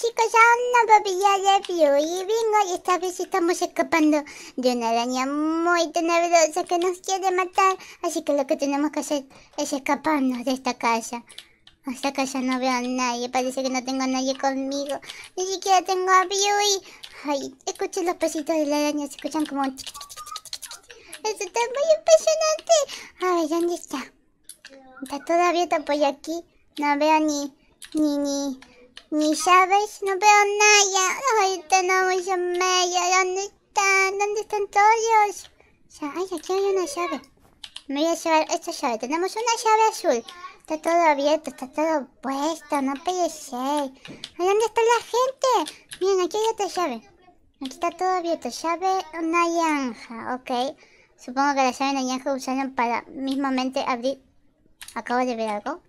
chicos, a una papilla de y vengo y esta vez estamos escapando de una araña muy tenebrosa que nos quiere matar. Así que lo que tenemos que hacer es escaparnos de esta casa. esta casa no veo a nadie, parece que no tengo a nadie conmigo. Ni siquiera tengo a Piu Ay, escuchen los pasitos de la araña, se escuchan como... Eso está muy impresionante. A ver, ¿dónde está? Está todavía tampoco por aquí. No veo ni... Ni, ni, ni llaves, no veo nada. no voy medio. ¿Dónde están? ¿Dónde están todos? ay, aquí hay una llave. Me voy a llevar esta llave. Tenemos una llave azul. Está todo abierto, está todo puesto. No ¿A ¿Dónde está la gente? Miren, aquí hay otra llave. Aquí está todo abierto. Llave naranja, ok. Supongo que la llave naranja usaron para mismamente abrir. Acabo de ver algo.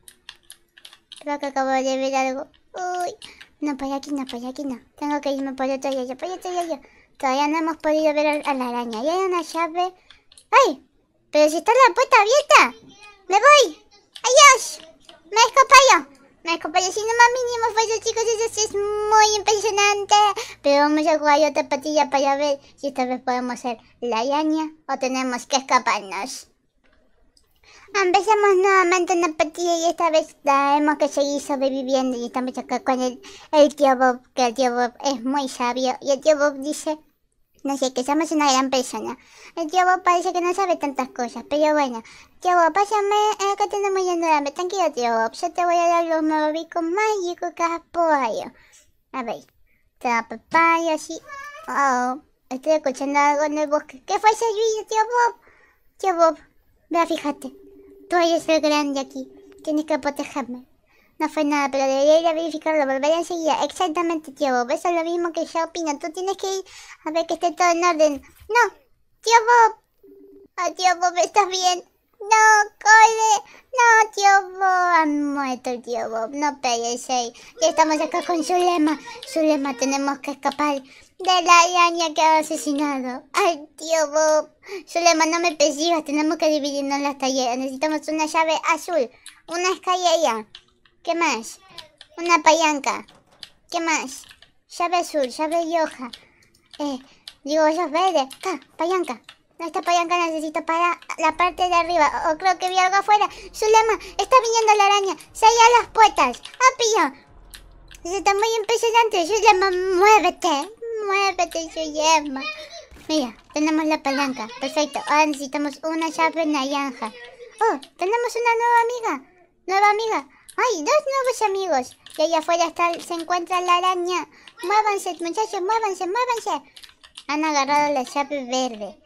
Creo que acabo de ver algo. Uy, no, por aquí no, por aquí no. Tengo que irme por otro yo por otro yo Todavía no hemos podido ver a la araña. Ya hay una llave. ¡Ay! Pero si está la puerta abierta. ¡Me voy! ¡Adiós! ¡Me escapallo! Me escapallo. Si no más mínimo fallo, chicos, eso es muy impresionante. Pero vamos a jugar otra patilla para ver si esta vez podemos ser la araña o tenemos que escaparnos. Empezamos nuevamente una partida y esta vez tenemos que seguir sobreviviendo y estamos acá con el, el, tío Bob, que el tío Bob es muy sabio y el tío Bob dice, no sé, que somos una gran persona. El tío Bob parece que no sabe tantas cosas, pero bueno, tío Bob, pásame, eh, que tenemos yendo de hambre, tranquilo tío Bob, yo te voy a dar los malvaviscos mágicos que por ahí A ver, te así, oh, estoy escuchando algo en el bosque. ¿Qué fue ese ruido, tío Bob? Tío Bob, vea, fíjate. Tú eres el grande aquí. Tienes que protegerme. No fue nada, pero debería ir a verificarlo. Volveré enseguida. Exactamente, tío Bob. Eso es lo mismo que yo opino. Tú tienes que ir a ver que esté todo en orden. No. Tío Bob. Oh, ah, tío Bob, ¿estás bien? No, cole, no, tío Bob, Ha muerto, tío Bob, no ahí. Ya estamos acá con Zulema. Zulema, tenemos que escapar de la araña que ha asesinado. Ay, tío Bob. Zulema, no me persigas, tenemos que dividirnos las talleras. Necesitamos una llave azul, una escalera. ¿Qué más? Una payanca. ¿Qué más? Llave azul, llave hoja. Eh, digo, ya verde. Ah, payanca. Esta está palanca necesito para la parte de arriba. O, creo que vi algo afuera. Zulema, está viniendo la araña. Se a las puertas. ¡Apillo! Ah, se está muy impresionante. Zulema, muévete. Muévete, Zulema. Mira, tenemos la palanca. Perfecto. Ahora necesitamos una llave naranja. Oh, tenemos una nueva amiga. Nueva amiga. ¡Ay, dos nuevos amigos! Y allá afuera está, se encuentra la araña. Muévanse, muchachos, muévanse, muévanse. Han agarrado la llave verde.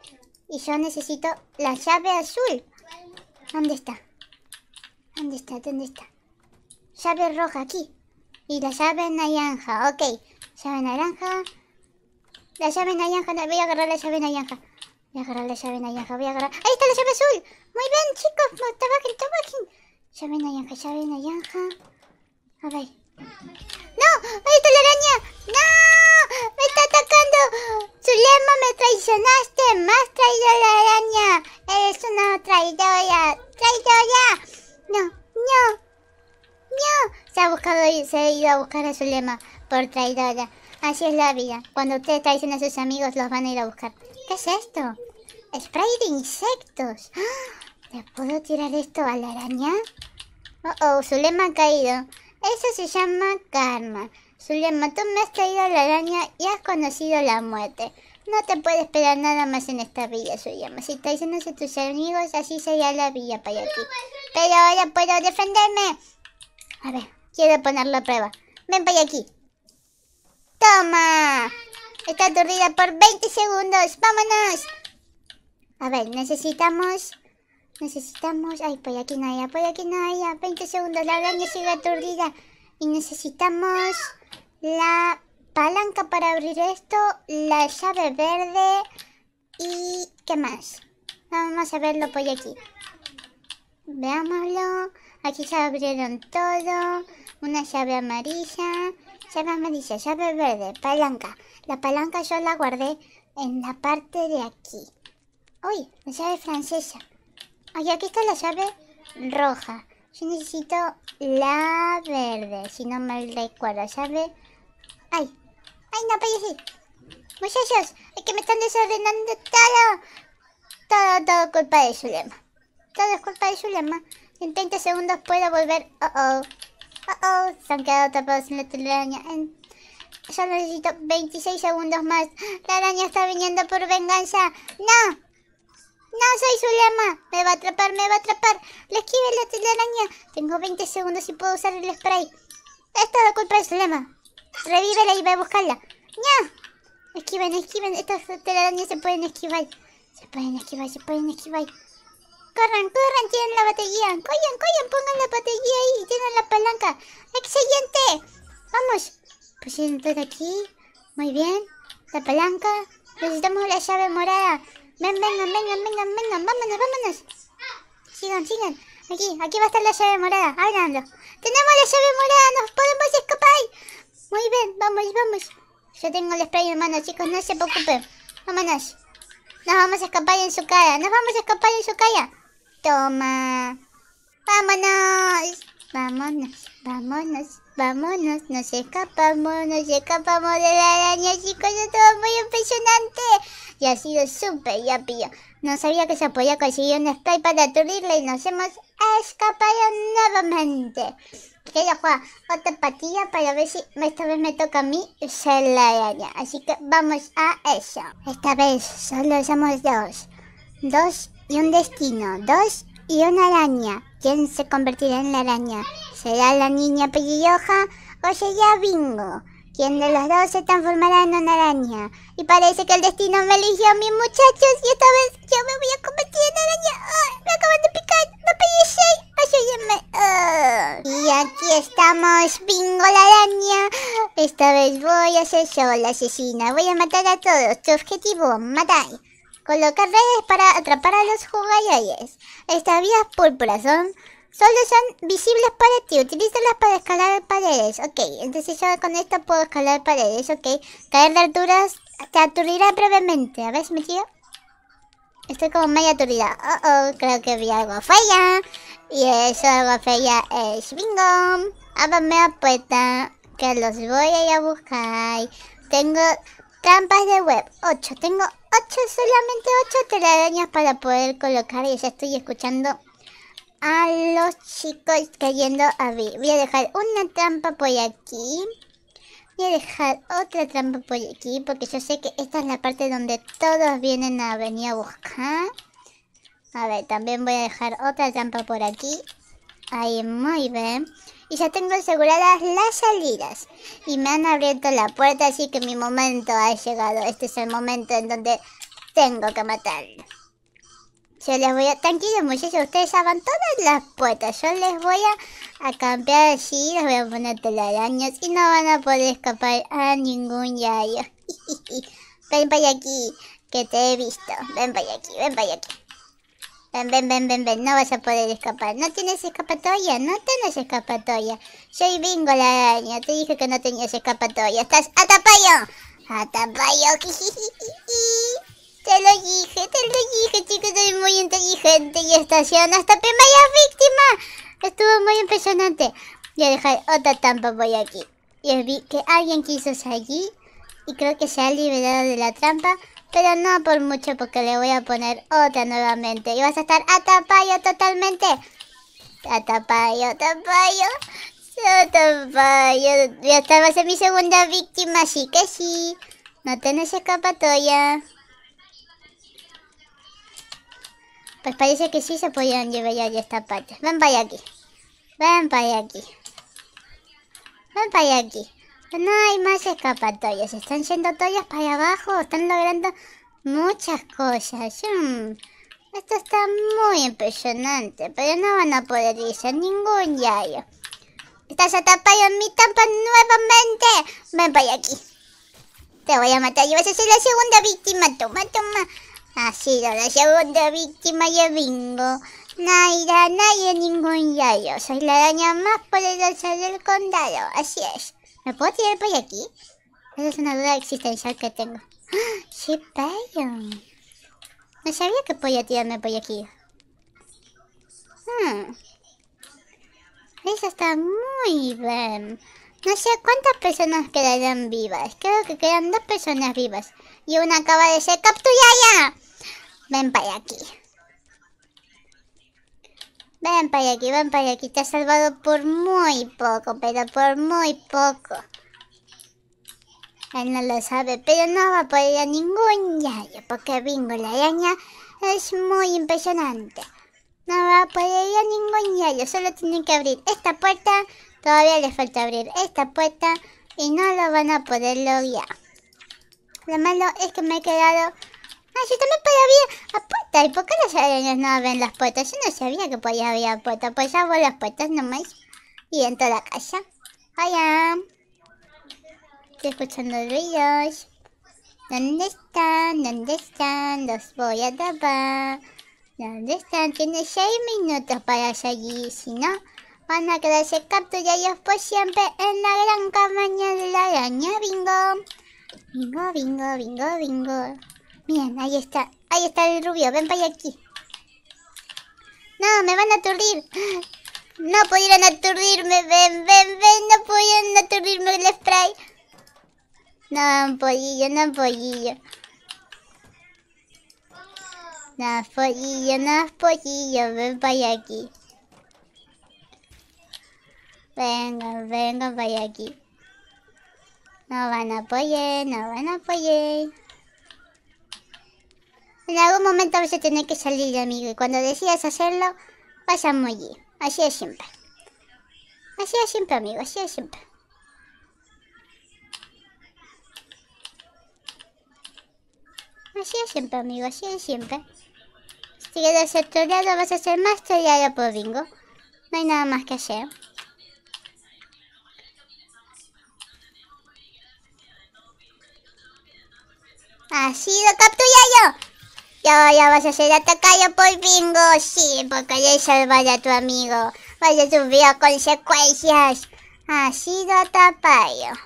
Y yo necesito la llave azul. ¿Dónde está? ¿Dónde está? ¿Dónde está? Llave roja aquí. Y la llave naranja. Ok. Llave naranja. La llave naranja. Voy a agarrar la llave naranja. Voy a agarrar la llave naranja. Voy a agarrar. Ahí está la llave azul. Muy bien, chicos. No, trabajen, Llave naranja, llave naranja. A ver. ¡No! ¡Ahí está la araña! ¡No! ¡Me está atacando! ¡Zulema, me traicionaste! ¡Más la araña! ¡Eres una traidora! ¡Traidora! ¡No! ¡No! ¡No! Se ha buscado se ha ido a buscar a Zulema por traidora. Así es la vida. Cuando ustedes traiciona a sus amigos, los van a ir a buscar. ¿Qué es esto? ¡Spray de insectos! ¿Le puedo tirar esto a la araña? Oh, oh, Zulema ha caído. Eso se llama karma. Zulema, tú me has traído la araña y has conocido la muerte. No te puedes esperar nada más en esta villa, Zulema. Si traicionas a tus amigos, así sería la villa para ti. Pero ahora puedo defenderme. A ver, quiero ponerlo a prueba. Ven para aquí. ¡Toma! Está aturdida por 20 segundos. ¡Vámonos! A ver, necesitamos... Necesitamos... Ay, por aquí no hay, por aquí no hay. 20 segundos, la araña sigue aturdida. Y necesitamos la palanca para abrir esto, la llave verde y ¿qué más? Vamos a verlo por aquí. Veámoslo. Aquí se abrieron todo. Una llave amarilla. Llave amarilla, llave verde, palanca. La palanca yo la guardé en la parte de aquí. Uy, la llave francesa. Ay, aquí está la llave roja. Yo necesito la verde, si no me recuerdo. Llave Ay, ay, no pegué. Muchachos, es que me están desordenando todo. Todo, todo culpa de Zulema. Todo es culpa de Zulema. En 30 segundos puedo volver. Oh, oh. Oh, oh. Se han quedado tapados en la telaraña. En... Solo necesito 26 segundos más. La araña está viniendo por venganza. ¡No! No soy Zulema. Me va a atrapar, me va a atrapar. Le esquive la telaraña. Tengo 20 segundos y puedo usar el spray. Es todo culpa de Zulema. Revívela y ve a buscarla. ¡Ya! Esquiven, esquiven. Estas telarañas se pueden esquivar. Se pueden esquivar, se pueden esquivar. Corran, corran, tienen la batería. Coyan, coyan, pongan la batería ahí. Tienen la palanca. ¡Excelente! Vamos. Pusieron todo aquí. Muy bien. La palanca. Necesitamos la llave morada. Ven, vengan, vengan, vengan, vengan. Vámonos, vámonos. Sigan, sigan. Aquí, aquí va a estar la llave morada. abriendo Tenemos la llave morada. Nos podemos escapar. Muy bien, vamos, vamos. Yo tengo el spray en mano, chicos, no se preocupen. Vámonos. Nos vamos a escapar en su cara. Nos vamos a escapar en su cara. Toma. Vámonos. Vámonos, vámonos, vámonos. Nos escapamos, nos escapamos de la araña, chicos. Esto es muy impresionante. Y ha sido súper ya pillo. No sabía que se podía conseguir un spray para aturdirla y nos hemos escapado nuevamente. Quiero jugar otra patilla para ver si esta vez me toca a mí ser la araña. Así que vamos a eso. Esta vez solo somos dos. Dos y un destino. Dos y una araña. ¿Quién se convertirá en la araña? ¿Será la niña pelirroja o será Bingo? ¿Quién de los dos se transformará en una araña? Y parece que el destino me eligió a mis muchachos y esta vez yo me voy a convertir estamos, Bingo la araña. Esta vez voy a ser yo la asesina. Voy a matar a todos. Tu objetivo, matar. Colocar redes para atrapar a los jugadores. Estas vías púrpuras son... Solo son visibles para ti. Utilízalas para escalar paredes. Ok, entonces yo con esto puedo escalar paredes. Ok, caer de alturas te aturdirá brevemente. A ver si me Estoy como medio aturdida. Oh, oh, creo que vi algo falla. Y eso algo falla es bingo. Ábame la puerta, que los voy a ir a buscar. Tengo trampas de web. ocho. Tengo ocho solamente ocho telarañas para poder colocar. Y ya estoy escuchando a los chicos cayendo a mí. Voy a dejar una trampa por aquí voy a dejar otra trampa por aquí porque yo sé que esta es la parte donde todos vienen a venir a buscar. A ver, también voy a dejar otra trampa por aquí. Ahí, muy bien. Y ya tengo aseguradas las salidas. Y me han abierto la puerta, así que mi momento ha llegado. Este es el momento en donde tengo que matarlo. Yo les voy a... Tranquilos muchachos, ustedes saben todas las puertas. Yo les voy a, a cambiar así, les voy a poner telarañas y no van a poder escapar a ningún yayo. ven para aquí, que te he visto. Ven para aquí, ven para aquí. Ven, ven, ven, ven, ven, no vas a poder escapar. No tienes escapatoria, no tienes escapatoria. Soy Bingo la araña, te dije que no tenías escapatoria. Estás atapado, atapado. Te lo dije, te lo dije, chicos, soy muy inteligente y siendo hasta primera víctima. Estuvo muy impresionante. Voy a dejar otra trampa voy aquí. Y vi que alguien quiso salir. y creo que se ha liberado de la trampa. Pero no por mucho porque le voy a poner otra nuevamente. Y vas a estar atapado totalmente. Atapado, atapado. Atapado. voy esta va a ser mi segunda víctima, así que sí. No tenés escapatoria. Pues parece que sí se podían llevar ya esta parte. Ven para aquí. Ven para aquí. Ven para aquí. Pues no hay más escapatorias. Están yendo todas para abajo. Están logrando muchas cosas. Mm. Esto está muy impresionante. Pero no van a poder irse a ningún diario. Estás atrapado en mi tampa nuevamente. Ven para aquí. Te voy a matar. Yo voy a ser la segunda víctima. Toma, toma. Ha sido la segunda víctima de bingo. Naira, nadie, ningún yayo. Soy la araña más poderosa del condado. Así es. ¿Me puedo tirar por aquí? Esa es una duda existencial que tengo. ¡Ah! ¡Qué payo. No sabía que podía tirarme por aquí. Hmm. Eso está muy bien. No sé cuántas personas quedarán vivas. Creo que quedan dos personas vivas. Y una acaba de ser capturada. Ven para aquí. Ven para aquí, ven para aquí. Te has salvado por muy poco, pero por muy poco. Él no lo sabe, pero no va a poder ir a ningún yayo, porque Bingo la araña es muy impresionante. No va a poder ir a ningún yayo, solo tienen que abrir esta puerta. Todavía les falta abrir esta puerta y no lo van a poder lograr. Lo malo es que me he quedado Ah, yo también podía abrir la puerta. ¿Y por qué las arañas no abren las puertas? Yo no sabía que podía abrir la puerta. Pues abro las puertas nomás y en toda la casa. Hola. Estoy escuchando ruidos. ¿Dónde están? ¿Dónde están? Los voy a tapar. ¿Dónde están? Tienes 6 minutos para salir. Si no, van a quedarse capturados por siempre en la gran cabaña de la araña. Bingo. Bingo, bingo, bingo, bingo. Bien, ahí está. Ahí está el rubio. Ven para aquí. No, me van a aturdir. No pudieron aturdirme. Ven, ven, ven. No pudieron aturdirme el spray. No, pollillo, no, pollillo. No, pollillo, no, pollillo. Ven para aquí. Venga, venga para aquí. No van a apoyar, no van a apoyar. En algún momento vas a tener que salir, amigo, y cuando decidas hacerlo, vas a Así es siempre. Así es siempre, amigo, así es siempre. Así es siempre, amigo, así es siempre. Si quieres ser vas a ser más troleado por Bingo. No hay nada más que hacer. Así lo capturé ya, vas a ser atacado por Bingo. Sí, porque querer salvar a tu amigo. Vas a sufrir consecuencias. Ha sido atrapado.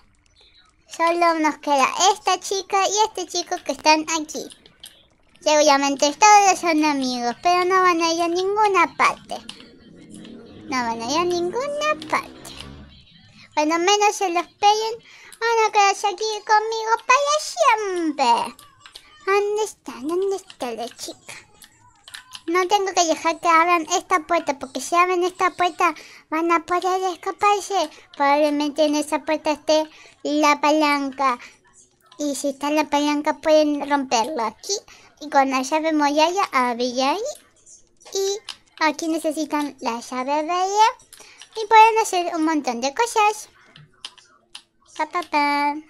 Solo nos queda esta chica y este chico que están aquí. Seguramente todos son amigos, pero no van a ir a ninguna parte. No van a ir a ninguna parte. Cuando menos se los peguen, van a quedarse aquí conmigo para siempre. ¿Dónde está? ¿Dónde está la chica? No tengo que dejar que abran esta puerta, porque si abren esta puerta van a poder escaparse. Probablemente en esa puerta esté la palanca. Y si está la palanca pueden romperlo aquí. Y con la llave Moyaya abrir ahí. Y aquí necesitan la llave ella Y pueden hacer un montón de cosas. Pa,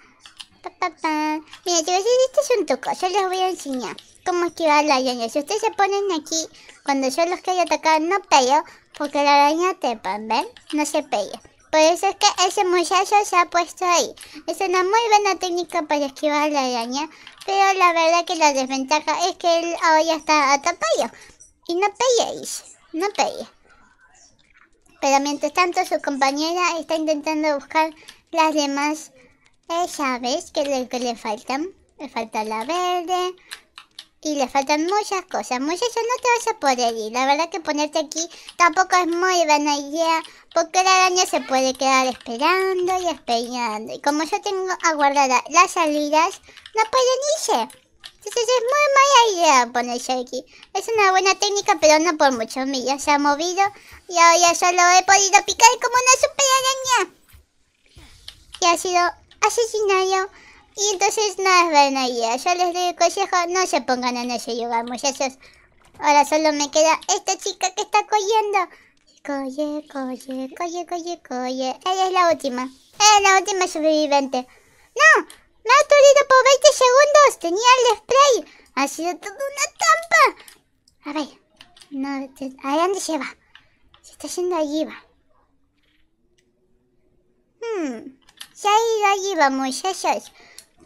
Mira chicos, este es un truco, yo les voy a enseñar cómo esquivar la araña. Si ustedes se ponen aquí, cuando yo los quiero atacar, no pego, porque la araña tepa, ¿ven? No se pega. Por eso es que ese muchacho se ha puesto ahí. Es una muy buena técnica para esquivar la araña, pero la verdad que la desventaja es que él ahora está atrapado. Y no peleéis, no pegue Pero mientras tanto su compañera está intentando buscar las demás ella sabes que le, que le faltan, le falta la verde y le faltan muchas cosas. Muchachos, no te vas a poder ir. La verdad que ponerte aquí tampoco es muy buena idea porque la araña se puede quedar esperando y esperando. Y como yo tengo aguardadas las salidas, no pueden irse. Entonces es muy mala idea ponerse aquí. Es una buena técnica, pero no por mucho. Mi ya se ha movido y ahora ya solo he podido picar como una super araña. Y ha sido asesinado. Y entonces no es buena idea. Yo les doy consejo, no se pongan en ese lugar, muchachos. Ahora solo me queda esta chica que está coyendo. Coye, coye, coye, coye, coye. Ella es la última. Ella es la última sobreviviente. ¡No! ¡Me ha aturdido por 20 segundos! ¡Tenía el spray! ¡Ha sido toda una trampa! A ver. No, ¿A dónde se va? Se está yendo allí, va. Hmm. Ya ido allí, vamos, ya, ya.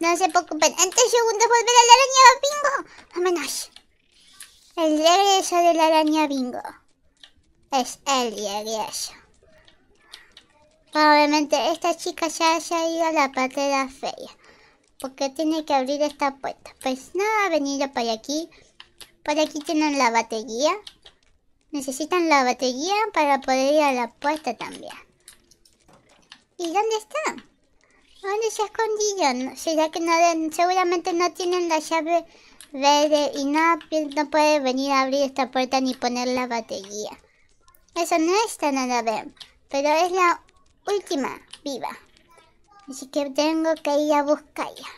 No se preocupen. En tres segundos volverá la araña bingo. Vámonos. El regreso de la araña bingo. Es el regreso. Probablemente esta chica ya haya ido a la parte de la feria. Porque tiene que abrir esta puerta. Pues no ha venido para aquí. Por aquí tienen la batería. Necesitan la batería para poder ir a la puerta también. ¿Y dónde están? ¿Dónde se escondieron? ¿Será que no, seguramente no tienen la llave verde y no, no puede venir a abrir esta puerta ni poner la batería? Eso no está nada bien, pero es la última viva. Así que tengo que ir a buscarla.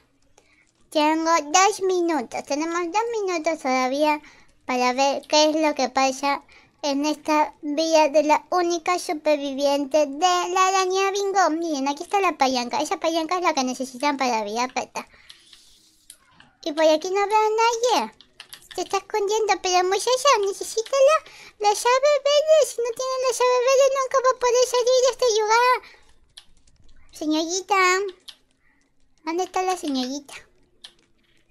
Tengo dos minutos, tenemos dos minutos todavía para ver qué es lo que pasa en esta vía de la única superviviente de la araña bingo. Miren, aquí está la payanca. Esa payanca es la que necesitan para la vida peta. Y por aquí no veo a nadie. Se está escondiendo, pero muchacha, necesita la, la llave verde. Si no tiene la llave verde, nunca va a poder salir de este lugar. Señorita. ¿Dónde está la señorita?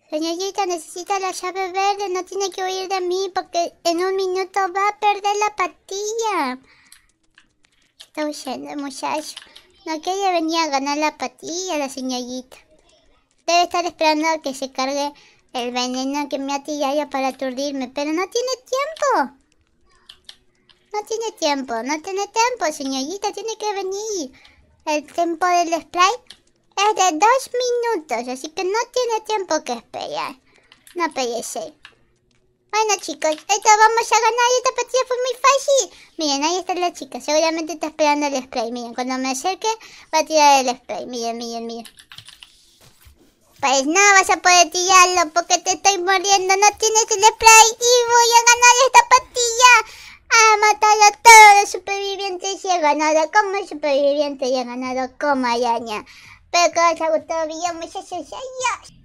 Señorita, necesita la llave verde, no tiene que huir de mí porque en un minuto va a perder la patilla. Está huyendo el muchacho. No quería venir a ganar la patilla la señorita. Debe estar esperando a que se cargue el veneno que me ha tirado para aturdirme, pero no tiene tiempo. No tiene tiempo, no tiene tiempo, señorita, tiene que venir. El tiempo del spray es de dos minutos, así que no tiene tiempo que esperar. No pese. Bueno chicos, esto vamos a ganar esta partida fue muy fácil. Miren, ahí está la chica, seguramente está esperando el spray. Miren, cuando me acerque va a tirar el spray. Miren, miren, miren. Pues no vas a poder tirarlo porque te estoy muriendo. No tienes el spray y voy a ganar esta patilla. Ha matado a todos los supervivientes y he ganado como superviviente y ha ganado como araña. 刚才我的要么像小虾一